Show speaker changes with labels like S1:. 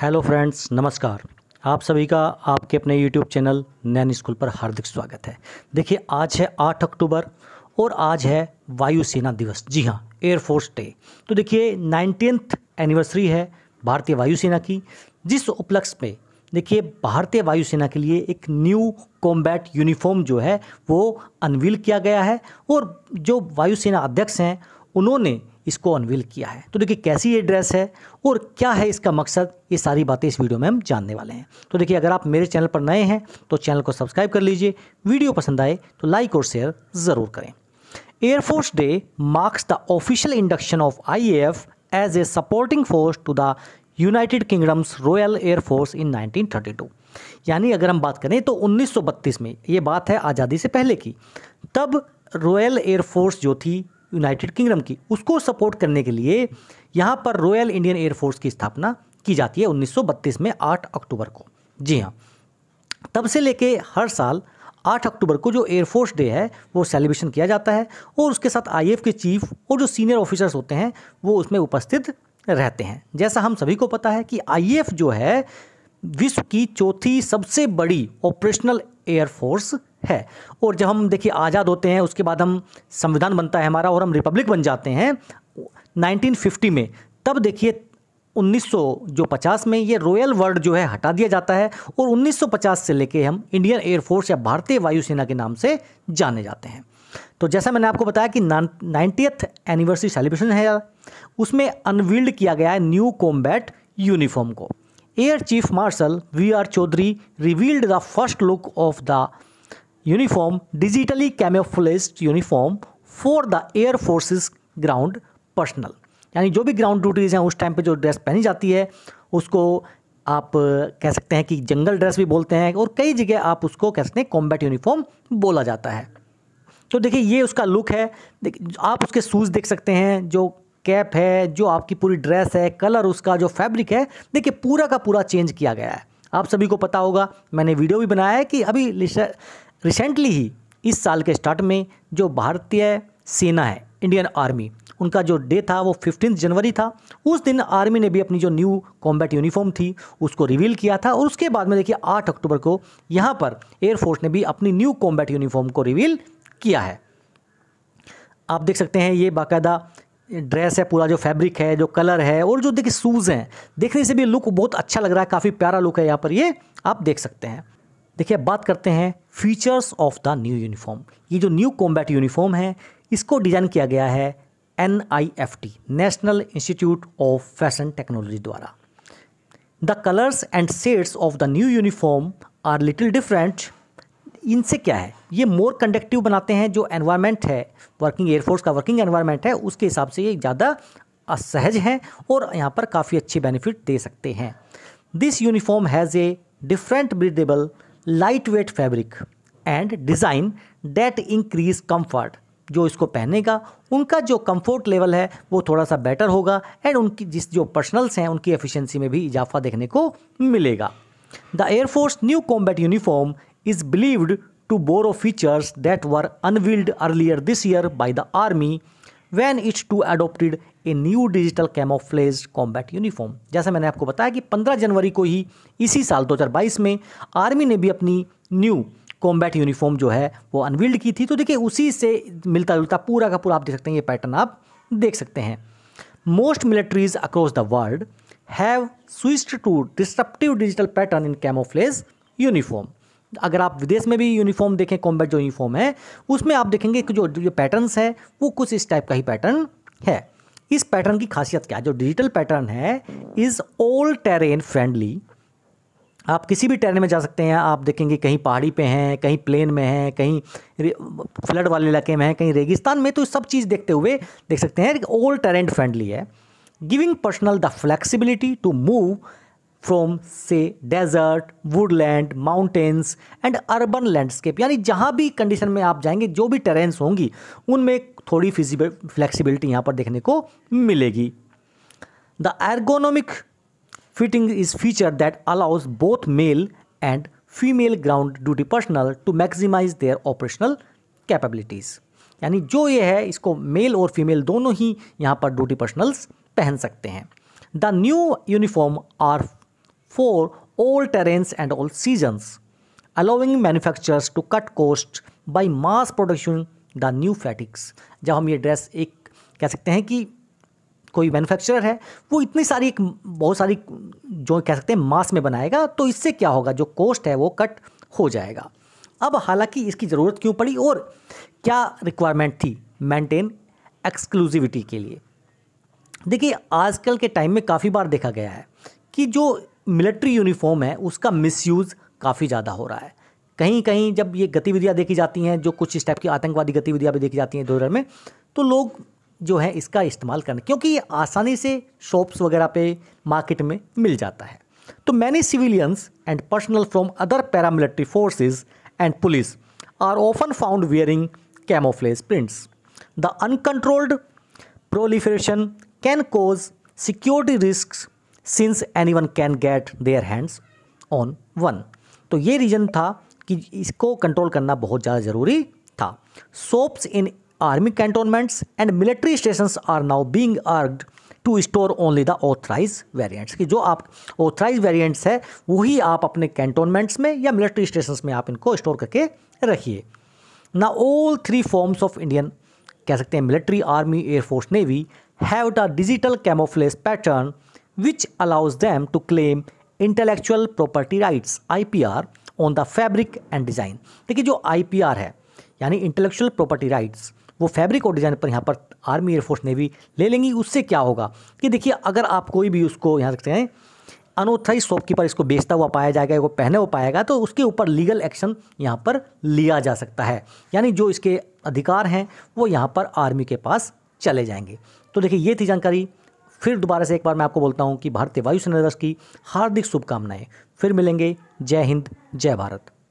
S1: hello friends नमस्कार आप सभी का आपके अपने यूट्यूब चैनल नैन स्कूल पर हार्दिक स्वागत है देखिए आज है आठ अक्टूबर और आज है वायुसेना दिवस जी हाँ एयरफोर्स डे तो देखिए नाइनटीन्थ एनिवर्सरी है भारतीय वायुसेना की जिस उपलक्ष्य में देखिए भारतीय वायुसेना के लिए एक न्यू कॉम्बैट यूनिफॉर्म जो है वो अनवील किया गया है और जो वायुसेना अध्यक्ष हैं उन्होंने इसको अनवील किया है तो देखिए कैसी ये ड्रेस है और क्या है इसका मकसद ये सारी बातें इस वीडियो में हम जानने वाले हैं तो देखिए अगर आप मेरे चैनल पर नए हैं तो चैनल को सब्सक्राइब कर लीजिए वीडियो पसंद आए तो लाइक और शेयर ज़रूर करें Air Force day marks the official induction of I F as a supporting force to the United Kingdom's Royal Air Force in 1932 यानी अगर हम बात करें तो 1932 में ये बात है आज़ादी से पहले की तब रॉयल एयरफोर्स जो थी यूनाइटेड किंगडम की उसको सपोर्ट करने के लिए यहाँ पर रॉयल इंडियन एयरफोर्स की स्थापना की जाती है 1932 में 8 अक्टूबर को जी हाँ तब से लेके हर साल 8 अक्टूबर को जो एयरफोर्स डे है वो सेलिब्रेशन किया जाता है और उसके साथ आई के चीफ और जो सीनियर ऑफिसर्स होते हैं वो उसमें उपस्थित रहते हैं जैसा हम सभी को पता है कि आई जो है विश्व की चौथी सबसे बड़ी ऑपरेशनल एयरफोर्स है और जब हम देखिए आज़ाद होते हैं उसके बाद हम संविधान बनता है हमारा और हम रिपब्लिक बन जाते हैं 1950 में तब देखिए 1900 जो 50 में ये रॉयल वर्ड जो है हटा दिया जाता है और 1950 से लेके हम इंडियन एयरफोर्स या भारतीय वायुसेना के नाम से जाने जाते हैं तो जैसा मैंने आपको बताया कि नाइन्टीथ एनिवर्सरी सेलिब्रेशन है उसमें अनवील्ड किया गया है न्यू कॉम्बैट यूनिफॉर्म को Air Chief Marshal V R Chaudhari revealed the first look of the uniform digitally camouflaged uniform for the air forces ground personnel यानी जो भी ग्राउंड ड्यूटीज हैं उस टाइम पे जो ड्रेस पहनी जाती है उसको आप कह सकते हैं कि जंगल ड्रेस भी बोलते हैं और कई जगह आप उसको कह सकते हैं कॉम्बैट यूनिफॉर्म बोला जाता है तो देखिए ये उसका लुक है आप उसके शूज़ देख सकते हैं जो कैप है जो आपकी पूरी ड्रेस है कलर उसका जो फैब्रिक है देखिए पूरा का पूरा चेंज किया गया है आप सभी को पता होगा मैंने वीडियो भी बनाया है कि अभी रिसेंटली ही इस साल के स्टार्ट में जो भारतीय सेना है इंडियन आर्मी उनका जो डे था वो फिफ्टीन जनवरी था उस दिन आर्मी ने भी अपनी जो न्यू कॉम्बैट यूनिफॉर्म थी उसको रिवील किया था और उसके बाद में देखिए आठ अक्टूबर को यहाँ पर एयरफोर्स ने भी अपनी न्यू कॉम्बैट यूनिफॉर्म को रिवील किया है आप देख सकते हैं ये बाकायदा ड्रेस है पूरा जो फैब्रिक है जो कलर है और जो देखिए शूज़ हैं देखने से भी लुक बहुत अच्छा लग रहा है काफ़ी प्यारा लुक है यहाँ पर ये आप देख सकते हैं देखिए अब बात करते हैं features of the new uniform ये जो न्यू कॉम्बैट यूनिफॉर्म है इसको डिज़ाइन किया गया है N National Institute of Fashion Technology द्वारा the colours and shades of the new uniform are little different इनसे क्या है ये मोर कंडक्टिव बनाते हैं जो एनवायरनमेंट है वर्किंग एयरफोर्स का वर्किंग एनवायरनमेंट है उसके हिसाब से ये ज़्यादा असहज हैं और यहाँ पर काफ़ी अच्छे बेनिफिट दे सकते हैं this uniform has a different breathable light weight fabric and design that increase comfort जो इसको पहनेगा उनका जो कंफर्ट लेवल है वो थोड़ा सा बेटर होगा एंड उनकी जिस जो पर्सनल्स हैं उनकी एफिशिएंसी में भी इजाफा देखने को मिलेगा the Air Force new combat uniform is believed to borrow features that were unveiled earlier this year by the Army when it too adopted a new digital camouflage combat uniform जैसा मैंने आपको बताया कि 15 जनवरी को ही इसी साल 2022 में आर्मी ने भी अपनी न्यू कॉम्बैट यूनिफॉर्म जो है वो अनवील्ड की थी तो देखिए उसी से मिलता जुलता पूरा का पूरा आप देख सकते हैं ये पैटर्न आप देख सकते हैं most militaries across the world have switched to disruptive digital pattern in camouflage uniform अगर आप विदेश में भी यूनिफॉर्म देखें कॉम्बैट जो यूनिफॉर्म है उसमें आप देखेंगे कि जो जो पैटर्न है वो कुछ इस टाइप का ही पैटर्न है इस पैटर्न की खासियत क्या है जो डिजिटल पैटर्न है इज़ ऑल टेरेन फ्रेंडली आप किसी भी टेरेन में जा सकते हैं आप देखेंगे कहीं पहाड़ी पे हैं कहीं प्लेन में हैं कहीं फ्लड वाले इलाके में हैं कहीं रेगिस्तान में तो सब चीज़ देखते हुए देख सकते हैं ऑल टेरेन फ्रेंडली है giving personnel the flexibility to move from से desert woodland mountains and urban landscape यानी जहाँ भी कंडीशन में आप जाएंगे जो भी टेरेंस होंगी उनमें थोड़ी फिजिबल फ्लेक्सीबिलिटी यहाँ पर देखने को मिलेगी the ergonomic fitting is feature that allows both male and female ground duty personnel to maximise their operational capabilities यानी जो ये है इसको मेल और फीमेल दोनों ही यहाँ पर ड्यूटी पर्सनल्स पहन सकते हैं the new uniform are for all terrains and all seasons, allowing manufacturers to cut costs by mass production the new fatigues जब हम ये ड्रेस एक कह सकते हैं कि कोई मैन्युफैक्चरर है वो इतनी सारी एक बहुत सारी जो कह सकते हैं मास में बनाएगा तो इससे क्या होगा जो कॉस्ट है वो कट हो जाएगा अब हालांकि इसकी ज़रूरत क्यों पड़ी और क्या रिक्वायरमेंट थी मेंटेन एक्सक्लूसिविटी के लिए देखिए आजकल के टाइम में काफ़ी बार देखा गया है कि जो मिलिट्री यूनिफॉर्म है उसका मिसयूज़ काफ़ी ज़्यादा हो रहा है कहीं कहीं जब ये गतिविधियाँ देखी जाती हैं जो कुछ इस टाइप की आतंकवादी गतिविधियाँ भी देखी जाती हैं दोहर में तो लोग जो है इसका इस्तेमाल करना क्योंकि ये आसानी से शॉप्स वगैरह पे मार्केट में मिल जाता है तो many civilians and personnel from other paramilitary forces and police are often found wearing camouflage prints the uncontrolled proliferation can cause security risk since anyone can get their hands on one तो ये reason था कि इसको control करना बहुत ज़्यादा ज़रूरी था shops in army cantonments and military station are now being urged to store only the authorise variants कि जो आप ऑथराइज वेरियंट्स है वही आप अपने कैंटोनमेंट्स में या मिलिट्री स्टेशन में आप इनको स्टोर करके रखिए ना all three forms of Indian कह सकते हैं military army Air Force navy have the digital camouflage pattern them to claim to property rights I P R on the fabric and design देखिए जो आर है यानी इंटेलेक्चुअल प्रॉपर्टी राइट्स वो fabric और design पर यहाँ पर आर्मी एयरफोर्स नेवी ले लेंगी उससे क्या होगा कि देखिए अगर आप कोई भी उसको यहाँ रखते हैं अनऑथराइज शॉपकीपर इसको बेचता हुआ पाया जाएगा वो पहने हुआ पाएगा तो उसके ऊपर लीगल एक्शन यहाँ पर लिया जा सकता है यानी जो इसके अधिकार हैं वो यहाँ पर आर्मी के पास चले जाएंगे तो देखिए ये थी जानकारी फिर दोबारा से एक बार मैं आपको बोलता हूँ कि भारतीय वायुसेना दिवस की हार्दिक शुभकामनाएं फिर मिलेंगे जय हिंद जय भारत